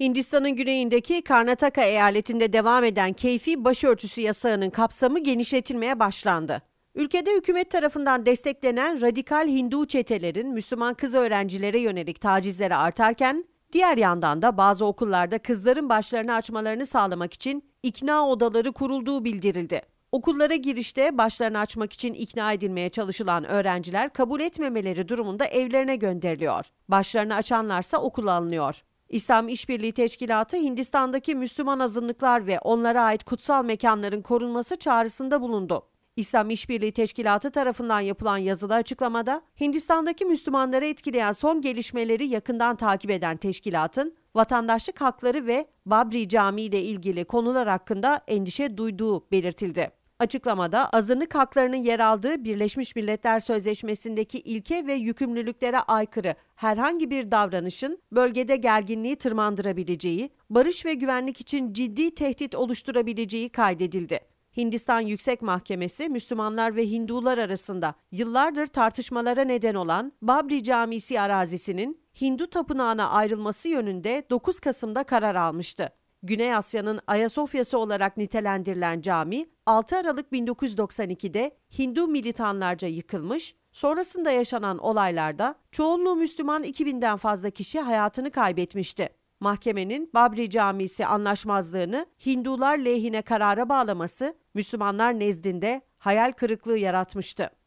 Hindistan'ın güneyindeki Karnataka eyaletinde devam eden keyfi başörtüsü yasağının kapsamı genişletilmeye başlandı. Ülkede hükümet tarafından desteklenen radikal Hindu çetelerin Müslüman kız öğrencilere yönelik tacizleri artarken, diğer yandan da bazı okullarda kızların başlarını açmalarını sağlamak için ikna odaları kurulduğu bildirildi. Okullara girişte başlarını açmak için ikna edilmeye çalışılan öğrenciler kabul etmemeleri durumunda evlerine gönderiliyor. Başlarını açanlarsa okula alınıyor. İslam İşbirliği Teşkilatı Hindistan'daki Müslüman azınlıklar ve onlara ait kutsal mekanların korunması çağrısında bulundu. İslam İşbirliği Teşkilatı tarafından yapılan yazılı açıklamada Hindistan'daki Müslümanları etkileyen son gelişmeleri yakından takip eden teşkilatın vatandaşlık hakları ve Babri Camii ile ilgili konular hakkında endişe duyduğu belirtildi. Açıklamada azınlık haklarının yer aldığı Birleşmiş Milletler Sözleşmesi'ndeki ilke ve yükümlülüklere aykırı herhangi bir davranışın bölgede gerginliği tırmandırabileceği, barış ve güvenlik için ciddi tehdit oluşturabileceği kaydedildi. Hindistan Yüksek Mahkemesi Müslümanlar ve Hindular arasında yıllardır tartışmalara neden olan Babri Camisi arazisinin Hindu tapınağına ayrılması yönünde 9 Kasım'da karar almıştı. Güney Asya'nın Ayasofya'sı olarak nitelendirilen cami 6 Aralık 1992'de Hindu militanlarca yıkılmış, sonrasında yaşanan olaylarda çoğunluğu Müslüman 2000'den fazla kişi hayatını kaybetmişti. Mahkemenin Babri Camisi anlaşmazlığını Hindular lehine karara bağlaması Müslümanlar nezdinde hayal kırıklığı yaratmıştı.